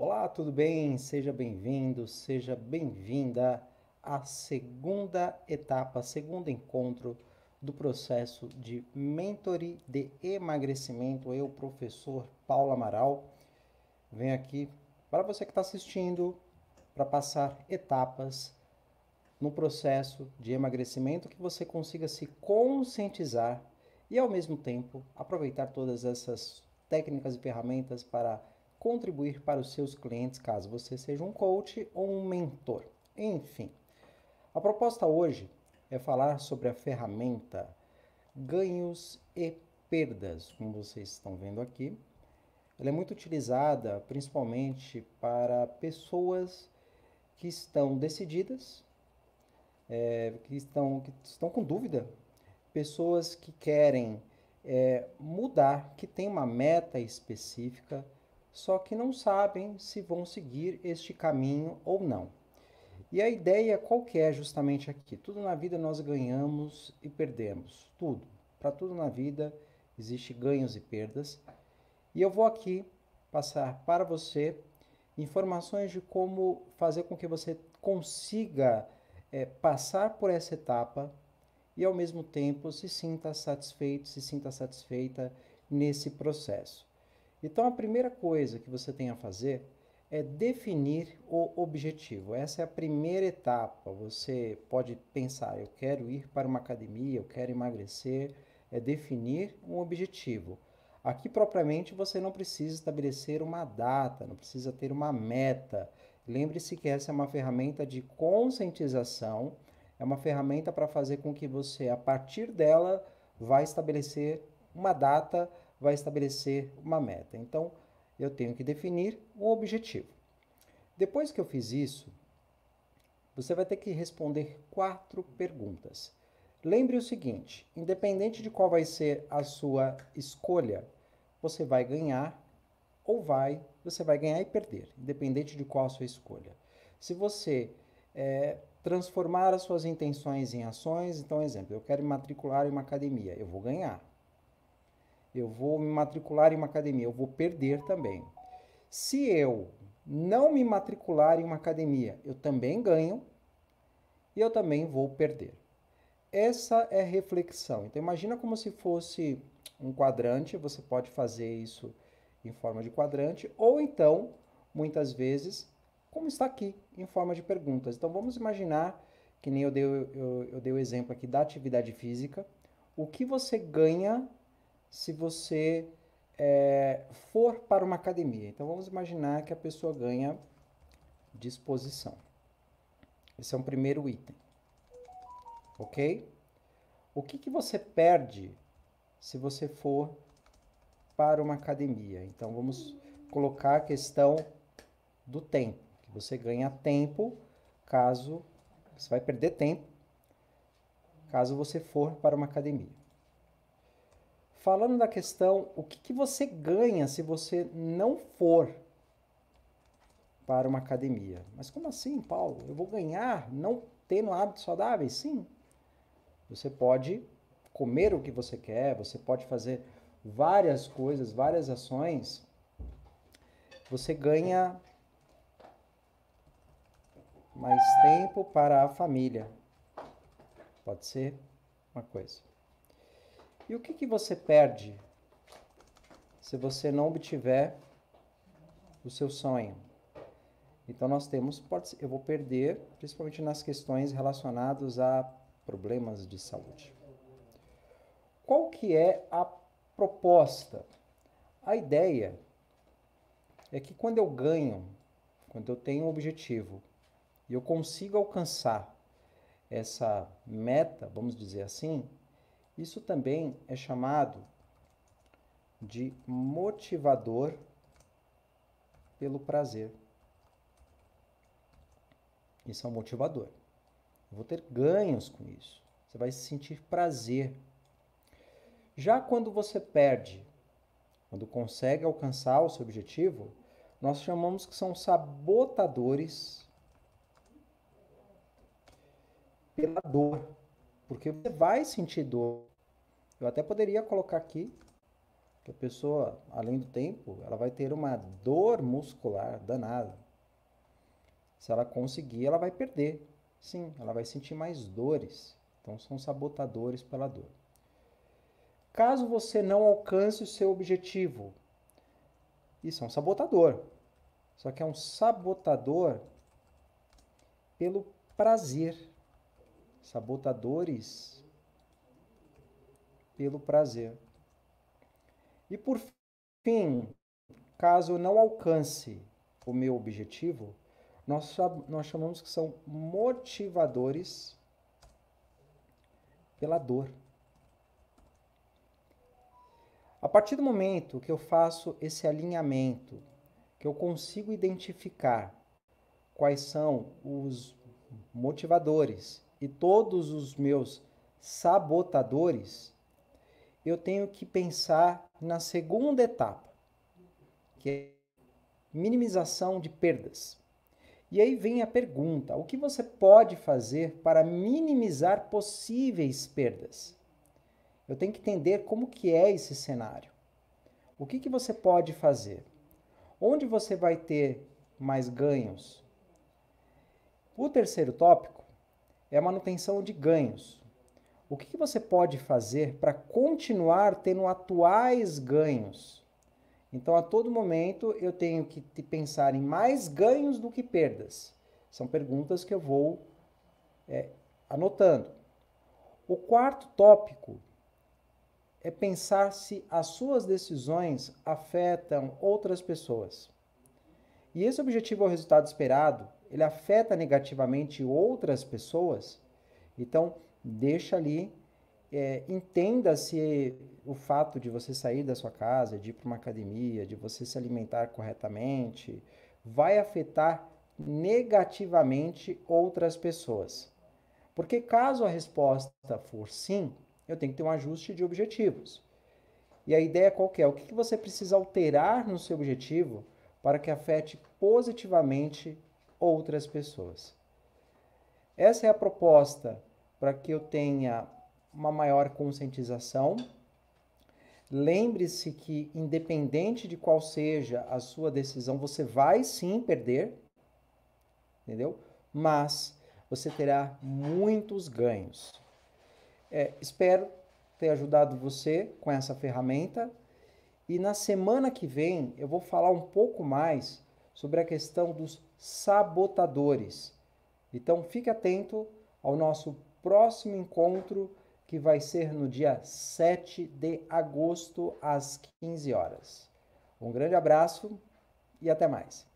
Olá, tudo bem? Seja bem-vindo, seja bem-vinda à segunda etapa, segundo encontro do processo de mentoria de emagrecimento. Eu, professor Paulo Amaral, venho aqui para você que está assistindo para passar etapas no processo de emagrecimento que você consiga se conscientizar e, ao mesmo tempo, aproveitar todas essas técnicas e ferramentas para contribuir para os seus clientes, caso você seja um coach ou um mentor. Enfim, a proposta hoje é falar sobre a ferramenta ganhos e perdas, como vocês estão vendo aqui. Ela é muito utilizada principalmente para pessoas que estão decididas, é, que, estão, que estão com dúvida, pessoas que querem é, mudar, que têm uma meta específica só que não sabem se vão seguir este caminho ou não. E a ideia qual que é justamente aqui? Tudo na vida nós ganhamos e perdemos, tudo. Para tudo na vida existe ganhos e perdas. E eu vou aqui passar para você informações de como fazer com que você consiga é, passar por essa etapa e ao mesmo tempo se sinta satisfeito, se sinta satisfeita nesse processo. Então, a primeira coisa que você tem a fazer é definir o objetivo. Essa é a primeira etapa. Você pode pensar: eu quero ir para uma academia, eu quero emagrecer. É definir um objetivo. Aqui, propriamente, você não precisa estabelecer uma data, não precisa ter uma meta. Lembre-se que essa é uma ferramenta de conscientização, é uma ferramenta para fazer com que você, a partir dela, vá estabelecer uma data vai estabelecer uma meta. Então, eu tenho que definir um objetivo. Depois que eu fiz isso, você vai ter que responder quatro perguntas. Lembre o seguinte: independente de qual vai ser a sua escolha, você vai ganhar ou vai, você vai ganhar e perder, independente de qual a sua escolha. Se você é, transformar as suas intenções em ações, então, exemplo, eu quero me matricular em uma academia, eu vou ganhar eu vou me matricular em uma academia, eu vou perder também. Se eu não me matricular em uma academia, eu também ganho e eu também vou perder. Essa é reflexão. Então imagina como se fosse um quadrante, você pode fazer isso em forma de quadrante ou então, muitas vezes, como está aqui, em forma de perguntas. Então vamos imaginar que nem eu dei, eu, eu dei o exemplo aqui da atividade física, o que você ganha se você é, for para uma academia. Então vamos imaginar que a pessoa ganha disposição. Esse é um primeiro item. Ok? O que, que você perde se você for para uma academia? Então vamos colocar a questão do tempo. Que você ganha tempo caso você vai perder tempo caso você for para uma academia falando da questão o que, que você ganha se você não for para uma academia. Mas como assim, Paulo? Eu vou ganhar não tendo hábitos saudáveis? Sim. Você pode comer o que você quer, você pode fazer várias coisas, várias ações. Você ganha mais tempo para a família. Pode ser uma coisa. E o que, que você perde se você não obtiver o seu sonho? Então nós temos, eu vou perder, principalmente nas questões relacionadas a problemas de saúde. Qual que é a proposta? A ideia é que quando eu ganho, quando eu tenho um objetivo e eu consigo alcançar essa meta, vamos dizer assim, isso também é chamado de motivador pelo prazer. Isso é um motivador. Eu vou ter ganhos com isso. Você vai sentir prazer. Já quando você perde, quando consegue alcançar o seu objetivo, nós chamamos que são sabotadores pela dor, porque você vai sentir dor eu até poderia colocar aqui que a pessoa, além do tempo, ela vai ter uma dor muscular danada. Se ela conseguir, ela vai perder. Sim, ela vai sentir mais dores. Então são sabotadores pela dor. Caso você não alcance o seu objetivo, isso é um sabotador. Só que é um sabotador pelo prazer. Sabotadores pelo prazer. E por fim, caso eu não alcance o meu objetivo, nós, nós chamamos que são motivadores pela dor. A partir do momento que eu faço esse alinhamento, que eu consigo identificar quais são os motivadores e todos os meus sabotadores, eu tenho que pensar na segunda etapa, que é minimização de perdas. E aí vem a pergunta: o que você pode fazer para minimizar possíveis perdas? Eu tenho que entender como que é esse cenário. O que, que você pode fazer? Onde você vai ter mais ganhos? O terceiro tópico é a manutenção de ganhos o que, você pode fazer para continuar tendo atuais ganhos? Então, a todo momento, eu tenho que pensar em mais ganhos do que perdas. São perguntas que eu vou é, anotando. O quarto tópico é pensar se as suas decisões afetam outras pessoas. E esse objetivo é ou resultado esperado, ele afeta negativamente outras pessoas? Então, deixa ali, é, entenda se o fato de você sair da sua casa, de ir para uma academia, de você se alimentar corretamente, vai afetar negativamente outras pessoas. Porque caso a resposta for sim, eu tenho que ter um ajuste de objetivos. E a ideia qual é? O que você precisa alterar no seu objetivo para que afete positivamente outras pessoas? Essa é a proposta para que eu tenha uma maior conscientização. Lembre-se que, independente de qual seja a sua decisão, você vai sim perder, entendeu? Mas você terá muitos ganhos. É, espero ter ajudado você com essa ferramenta. E na semana que vem eu vou falar um pouco mais sobre a questão dos sabotadores. Então fique atento ao nosso próximo encontro, que vai ser no dia 7 de agosto, às 15 horas. Um grande abraço e até mais.